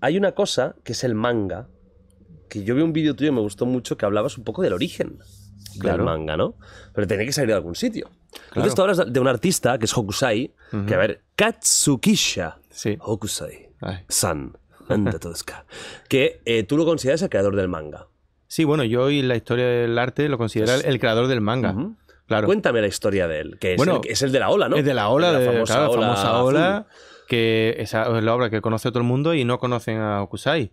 Hay una cosa que es el manga, que yo vi un vídeo tuyo y me gustó mucho que hablabas un poco del origen del manga, ¿no? Pero tenía que salir de algún sitio. Entonces tú hablas de un artista que es Hokusai, que a ver, Katsukisha sí. Hokusai Ay. San, que eh, tú lo consideras el creador del manga. Sí, bueno, yo y la historia del arte lo considero el creador del manga. Claro. Cuéntame la historia de él, que es, bueno, el, es el de la ola, ¿no? Es de la ola, de la famosa ola que esa es la obra que conoce todo el mundo y no conocen a Okusai.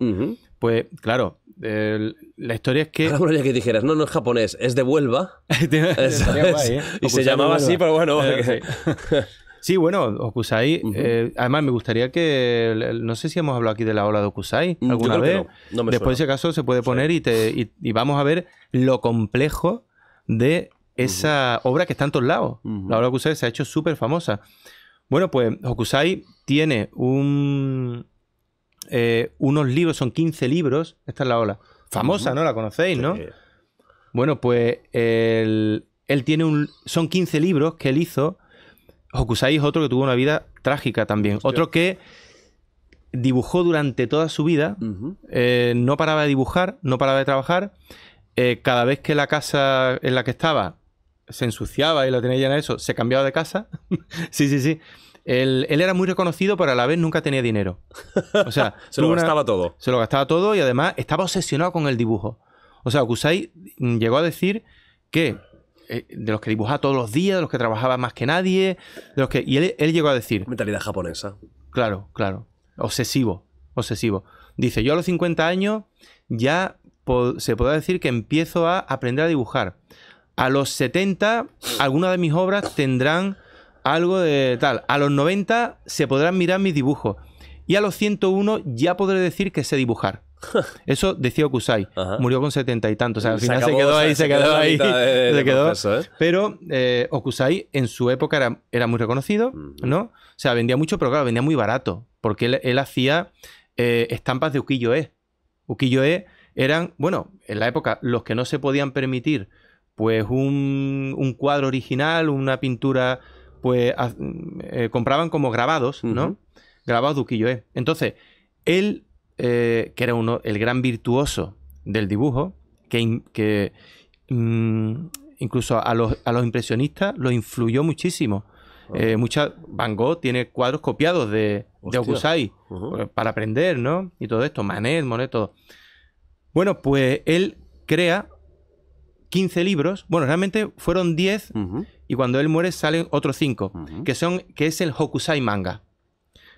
Pues claro, la historia es que... que dijeras, no, no es japonés, es de Huelva. Eh. Y se llamaba así, pero bueno... Eh, sí, bueno, Okusai. Eh, además, me gustaría que. No sé si hemos hablado aquí de la ola de Okusai mm, alguna vez. Después, si acaso, se puede poner y, te, y, vamos a ver lo complejo de esa obra que está en todos lados. La obra de Okusai se ha hecho súper famosa. Bueno, pues Hokusai tiene un, eh, unos libros, son 15 libros. Esta es la ola. Famosa, ¿no? La conocéis, ¿no? Bueno, pues él, tiene un. Son 15 libros que él hizo. Hokusai es otro que tuvo una vida trágica también. Otro que dibujó durante toda su vida. Eh, no paraba de dibujar, no paraba de trabajar. Eh, cada vez que la casa en la que estaba se ensuciaba y la tenía llena de eso, se cambiaba de casa. sí, sí, sí. Él, era muy reconocido, pero a la vez nunca tenía dinero. O sea, se lo gastaba todo. Se lo gastaba todo y además estaba obsesionado con el dibujo. O sea, Kusai llegó a decir que eh, de los que dibujaba todos los días, de los que trabajaba más que nadie, de los que y él, él llegó a decir mentalidad japonesa. Claro, claro. Obsesivo, obsesivo. Dice, "Yo a los 50 años ya se puede decir que empiezo a aprender a dibujar." A los 70, algunas de mis obras tendrán algo de tal. A los 90 se podrán mirar mis dibujos. Y a los 101 ya podré decir que sé dibujar. Eso decía Okusai. Murió con 70 y tantos. O sea, al final se, quedó ahí, se, quedó, ahí. se quedó. ¿eh? Pero eh, Okusai en su época era, era muy reconocido, ¿no? O sea, vendía mucho, pero claro, vendía muy barato. Porque él, hacía eh, estampas de Ukiyo-e. Ukiyo-e eran, bueno, en la época, los que no se podían permitir pues un, cuadro original, una pintura, pues eh, compraban como grabados, ¿no? Grabados Duquillo Entonces, él, eh, que era uno, el gran virtuoso del dibujo, que, que mm, incluso a los, impresionistas lo influyó muchísimo. Ah. Eh, Van Gogh tiene cuadros copiados de, pues, para aprender, ¿no? Y todo esto, Manet, Monet, todo. Bueno, pues él crea 15 libros, bueno, realmente fueron 10 y cuando él muere salen otros 5, que son que es el Hokusai manga.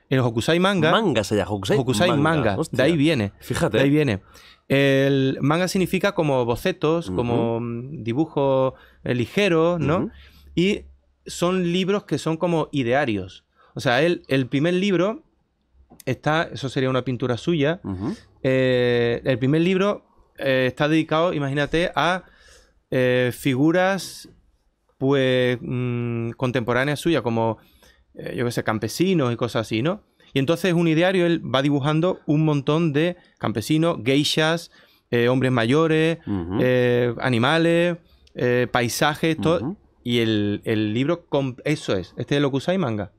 El Hokusai manga. Manga se llama Hokusai. Hokusai manga, de ahí viene. Fíjate. De ahí viene. El manga significa como bocetos, como mm, dibujos eh, ligeros, ¿no? Y son libros que son como idearios. O sea, el primer libro está, eso sería una pintura suya. Eh, el primer libro eh, está dedicado, imagínate, a eh, figuras pues mm, contemporáneas suyas, como eh, yo qué sé, campesinos y cosas así, ¿no? Y entonces un ideario, él va dibujando un montón de campesinos, geishas, eh, hombres mayores, animales, paisajes, todo. Y el, el libro, eso es, este es el Okusai Manga.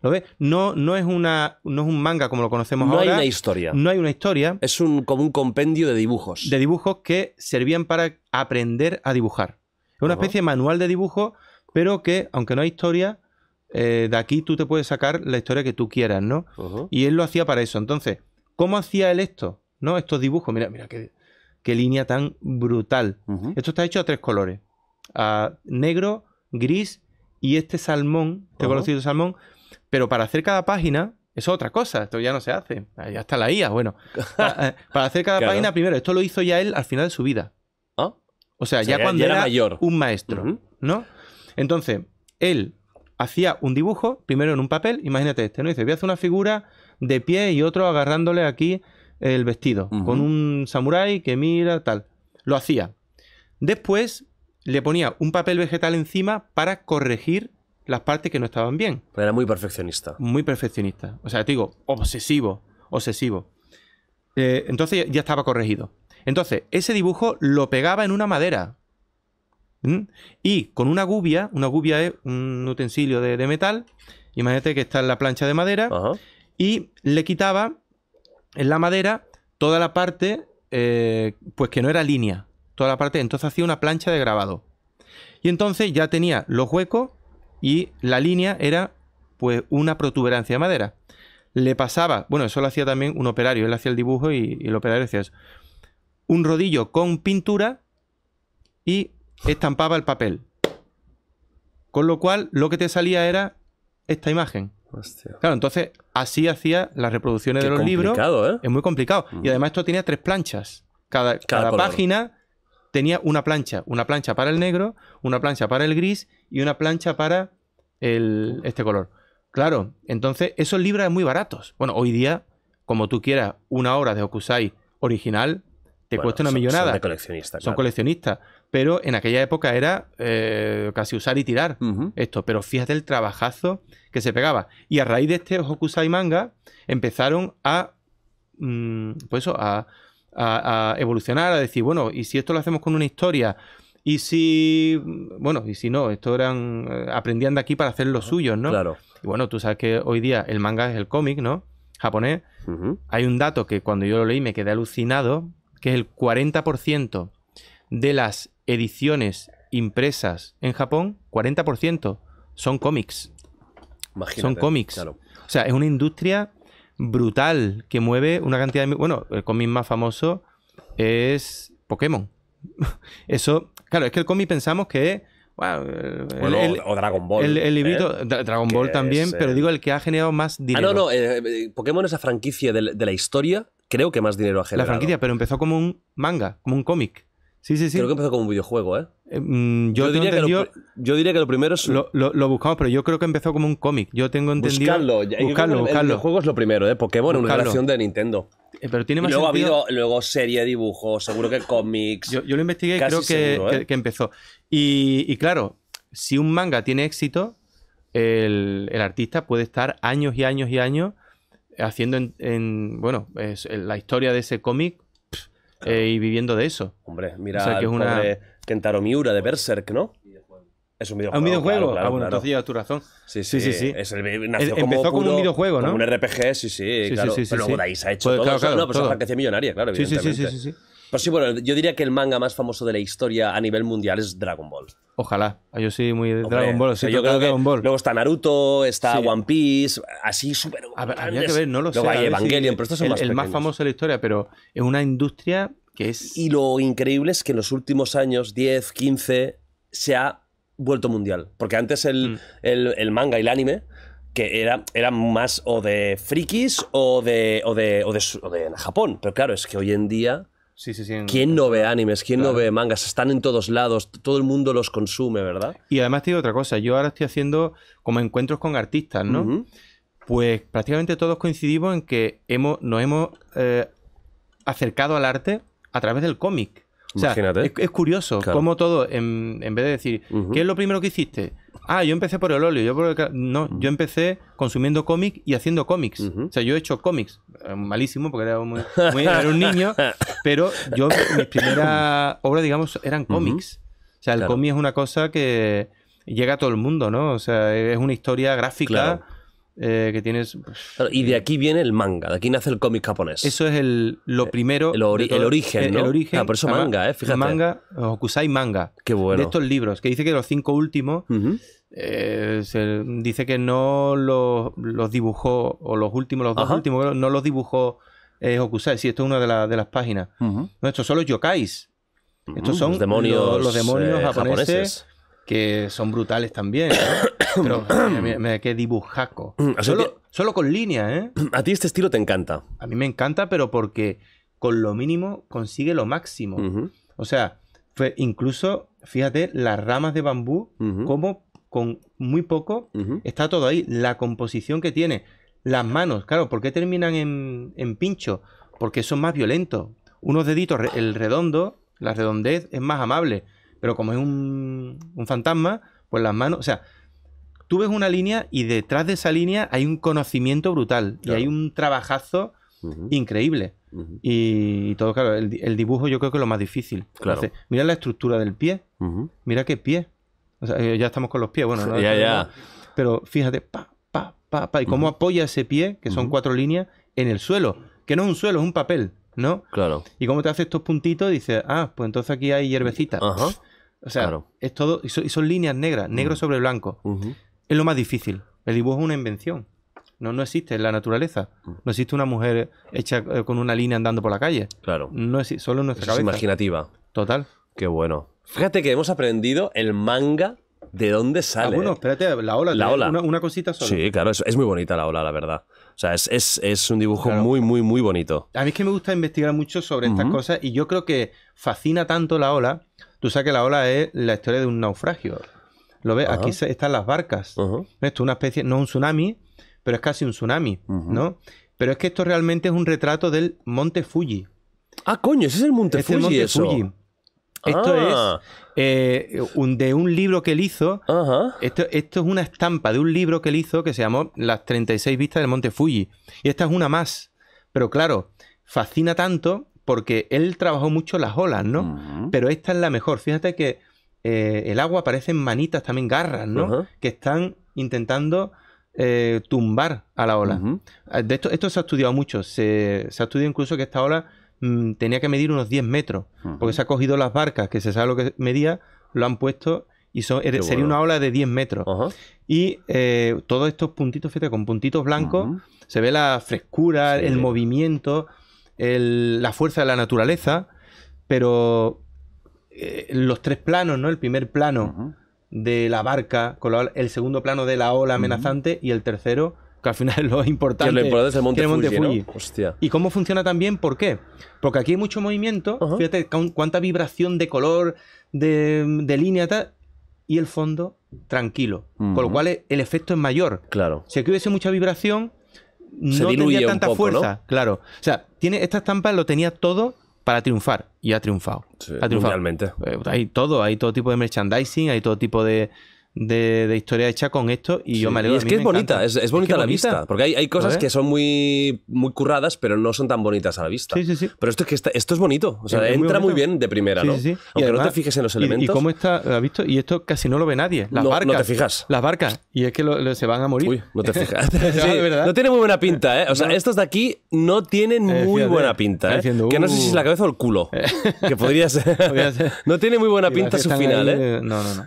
¿Lo ves? No, no, es una, no es un manga como lo conocemos ahora. No hay una historia. No hay una historia. Es un, como un compendio de dibujos. De dibujos que servían para aprender a dibujar. Es una especie de manual de dibujo, pero que, aunque no hay historia, eh, de aquí tú te puedes sacar la historia que tú quieras, ¿no? Y él lo hacía para eso. Entonces, ¿cómo hacía él esto? ¿No? Estos dibujos. Mira, mira qué, qué línea tan brutal. Esto está hecho a tres colores. A negro, gris y este salmón, este conocido salmón pero para hacer cada página, es otra cosa, esto ya no se hace. Ya está la IA, bueno. Eh, para, hacer cada página, primero, esto lo hizo ya él al final de su vida. Ah. O sea, ya, cuando era, mayor. un maestro, ¿no? Entonces, él hacía un dibujo, primero en un papel, imagínate este, ¿no? Dice, voy a hacer una figura de pie y otro agarrándole aquí el vestido, con un samurái que mira, tal. Lo hacía. Después le ponía un papel vegetal encima para corregir las partes que no estaban bien. Pero era muy perfeccionista. Muy perfeccionista. O sea, te digo, obsesivo, obsesivo. Eh, entonces ya estaba corregido. Entonces, ese dibujo lo pegaba en una madera. Y con una gubia, una gubia es un utensilio de, metal, imagínate que está en la plancha de madera, y le quitaba en la madera toda la parte, eh, pues que no era línea, toda la parte, entonces hacía una plancha de grabado. Y entonces ya tenía los huecos y la línea era pues una protuberancia de madera. Le pasaba, bueno, eso lo hacía también un operario, él hacía el dibujo y, el operario hacía eso. Un rodillo con pintura y estampaba el papel. Con lo cual, lo que te salía era esta imagen. Hostia. Claro, entonces así hacía las reproducciones de los libros. ¿eh? Es muy complicado. Y mm. además esto tenía tres planchas. cada, cada página tenía una plancha, una plancha para el negro, una plancha para el gris y una plancha para este color. Claro, entonces esos libros eran muy baratos. Bueno, hoy día, como tú quieras, una obra de Hokusai original te cuesta una millonada. Son coleccionistas. Son coleccionistas. Pero en aquella época era eh, casi usar y tirar esto. Pero fíjate el trabajazo que se pegaba. Y a raíz de este Hokusai manga empezaron a. Mm, pues eso, a a, evolucionar, a decir, bueno, ¿y si esto lo hacemos con una historia? Y si, bueno, y si no, esto eran, eh, aprendían de aquí para hacer los suyos, ¿no? Claro. Y bueno, tú sabes que hoy día el manga es el cómic, ¿no? Japonés. Hay un dato que cuando yo lo leí me quedé alucinado, que es el 40% de las ediciones impresas en Japón, 40% son cómics. son cómics. O sea, es una industria brutal que mueve una cantidad de... Bueno, el cómic más famoso es Pokémon. Eso, claro, es que el cómic pensamos que es... o Dragon Ball. El, librito, ¿eh? Dragon Ball también, pero digo el que ha generado más dinero. Ah, no, no, eh, eh, Pokémon es la franquicia de, la historia, creo que más dinero ha generado. La franquicia, pero empezó como un manga, como un cómic. Sí, sí, sí. Creo que empezó como un videojuego, ¿eh? eh mm, yo, diría que lo, primero es. Lo, buscamos, pero yo creo que empezó como un cómic. Yo tengo entendido. Buscarlo, buscarlo. El, videojuego es lo primero, ¿eh? Pokémon, una relación de Nintendo. Eh, pero tiene más y luego ha habido luego serie de dibujos, seguro que cómics. Yo, lo investigué y creo que, ¿eh? empezó. Y, claro, si un manga tiene éxito, el, artista puede estar años y años y años haciendo en, bueno, la historia de ese cómic eh, y viviendo de eso. Hombre, mira, o que es una... Kentaro Miura de Berserk, ¿no? Es un videojuego. un videojuego? ah, bueno, entonces tu razón. Sí, sí, sí. sí. Es el, em, empezó como, un videojuego, ¿no? Como un RPG, sí, sí. claro. Sí, Pero luego de ha hecho todo. Claro, claro, no, pues franquicia millonaria, claro, evidentemente. sí, sí, sí, sí. Pero sí, bueno, yo diría que el manga más famoso de la historia a nivel mundial es Dragon Ball. Ojalá. Ah, yo soy muy de Dragon Ball. Luego está Naruto, está One Piece, así súper. Habría que ver, no lo sé. Hay Evangelion, pero estos son el, más El más famoso de la historia, pero es una industria que es. Y lo increíble es que en los últimos años, 10, 15, se ha vuelto mundial. Porque antes el, mm. manga y el anime que era, era, más o de frikis o de, o de, o de, Japón. Pero claro, es que hoy en día ¿Quién no ve animes? ¿Quién no ve mangas? Están en todos lados, todo el mundo los consume, ¿verdad? Y además te digo otra cosa, yo ahora estoy haciendo como encuentros con artistas, ¿no? Pues prácticamente todos coincidimos en que hemos, nos hemos eh, acercado al arte a través del cómic. Imagínate. Es, curioso como todo, en, vez de decir, ¿qué es lo primero que hiciste? Ah, yo empecé por el óleo. Yo No, mm. yo empecé consumiendo cómic y haciendo cómics. O sea, yo he hecho cómics. Eh, malísimo porque era, un niño. Pero yo, mis primeras obras, digamos, eran cómics. O sea, el cómic es una cosa que llega a todo el mundo, ¿no? O sea, es una historia gráfica. Eh, que tienes... Pues, y de eh, aquí viene el manga, de aquí nace el cómic japonés. Eso es el, lo eh, primero... El, origen, ¿no? El, origen. Ah, por eso manga, ¿eh? Fíjate. Manga, Hokusai manga. Qué bueno. De estos libros, que dice que los cinco últimos... dice que no los, los, dibujó, o los últimos, los dos últimos, no los dibujó eh, Hokusai. si esto es una de, las páginas. No, estos son los yokais. Estos son los demonios, japoneses, japoneses, que son brutales también. Pero me qué dibujaco. solo, solo, con línea, ¿eh? A ti este estilo te encanta. A mí me encanta, pero porque con lo mínimo consigue lo máximo. O sea, incluso, fíjate, las ramas de bambú, como con muy poco está todo ahí. La composición que tiene, las manos, claro, ¿por qué terminan en, en pincho? Porque son más violentos. Unos deditos, el redondo, la redondez es más amable. Pero como es un, un fantasma, pues las manos, o sea, tú ves una línea y detrás de esa línea hay un conocimiento brutal y hay un trabajazo increíble. y, todo, claro, el, dibujo yo creo que es lo más difícil. Claro. mira la estructura del pie, mira qué pie. O sea, eh, ya estamos con los pies, bueno, ya, ya. pero fíjate, pa, pa, pa, pa, y cómo apoya ese pie, que son cuatro líneas, en el suelo, que no es un suelo, es un papel, ¿no? Claro. Y cómo te hace estos puntitos, dices, ah, pues entonces aquí hay hierbecita. O sea, claro. es todo, son, y son líneas negras, negro sobre blanco es lo más difícil. El dibujo es una invención. No, no existe en la naturaleza. Mm. No existe una mujer hecha eh, con una línea andando por la calle. Claro. No es solo en nuestra es imaginativa. Total. Qué bueno. Fíjate que hemos aprendido el manga de dónde sale. Ah, bueno, espérate, la ola. La ola. Una, cosita solo. Sí, claro, es, muy bonita la ola, la verdad. O sea, es, un dibujo muy, muy, muy bonito. A mí es que me gusta investigar mucho sobre estas cosas y yo creo que fascina tanto la ola. Tú sabes que la ola es la historia de un naufragio. Lo aquí están las barcas. Esto es una especie, no un tsunami, pero es casi un tsunami, ¿no? Pero es que esto realmente es un retrato del monte Fuji. Ah, coño, ese es el monte Fuji. Esto ah. es eh, de un libro que él hizo. Esto, esto, es una estampa de un libro que él hizo que se llamó Las 36 vistas del monte Fuji. Y esta es una más. Pero claro, fascina tanto porque él trabajó mucho las olas, ¿no? Pero esta es la mejor. Fíjate que eh, el agua aparecen manitas, también garras, ¿no? Que están intentando eh, tumbar a la ola. Ah, de esto, esto se ha estudiado mucho. Se, ha estudiado incluso que esta ola mm, tenía que medir unos 10 metros, porque se ha cogido las barcas, que se sabe lo que medía, lo han puesto y sería una ola de 10 metros. Y eh, todos estos puntitos, fíjate, con puntitos blancos, se ve la frescura, el movimiento, la fuerza de la naturaleza, pero eh, los tres planos, ¿no? El primer plano de la barca, el segundo plano de la ola amenazante y el tercero, que al final es lo importante. importante es el Monte, ¿Y cómo funciona también? ¿Por qué? Porque aquí hay mucho movimiento, fíjate cuánta vibración de color, de, de línea, tal, y el fondo tranquilo. Con lo cual el efecto es mayor. Claro. Si aquí hubiese mucha vibración, no tendría tanta fuerza. Claro. O sea, tiene, esta estampa lo tenía todo para triunfar y ha triunfado. Sí, ha eh, Hay todo, hay todo tipo de merchandising, hay todo tipo de, de, historia hecha con esto y yo me alegro. Y es que es bonita, es, bonita, a la vista, porque hay, cosas que son muy, muy curradas, pero no son tan bonitas a la vista. Pero esto es que esto es bonito, o sea, entra muy, bien de primera, ¿no? Aunque no te fijes en los elementos. Y, cómo está, visto? Y esto casi no lo ve nadie, las barcas. te fijas. Las barcas, y es que se van a morir. Uy, no te fijas. Ah, no, tiene muy buena pinta, ¿eh? O sea, estos de aquí no tienen eh, muy buena pinta, ¿eh? que no sé si es la uh". cabeza o el culo, eh, que podría ser. no tiene muy buena pinta su final, ¿eh? ¿eh? No, no, no.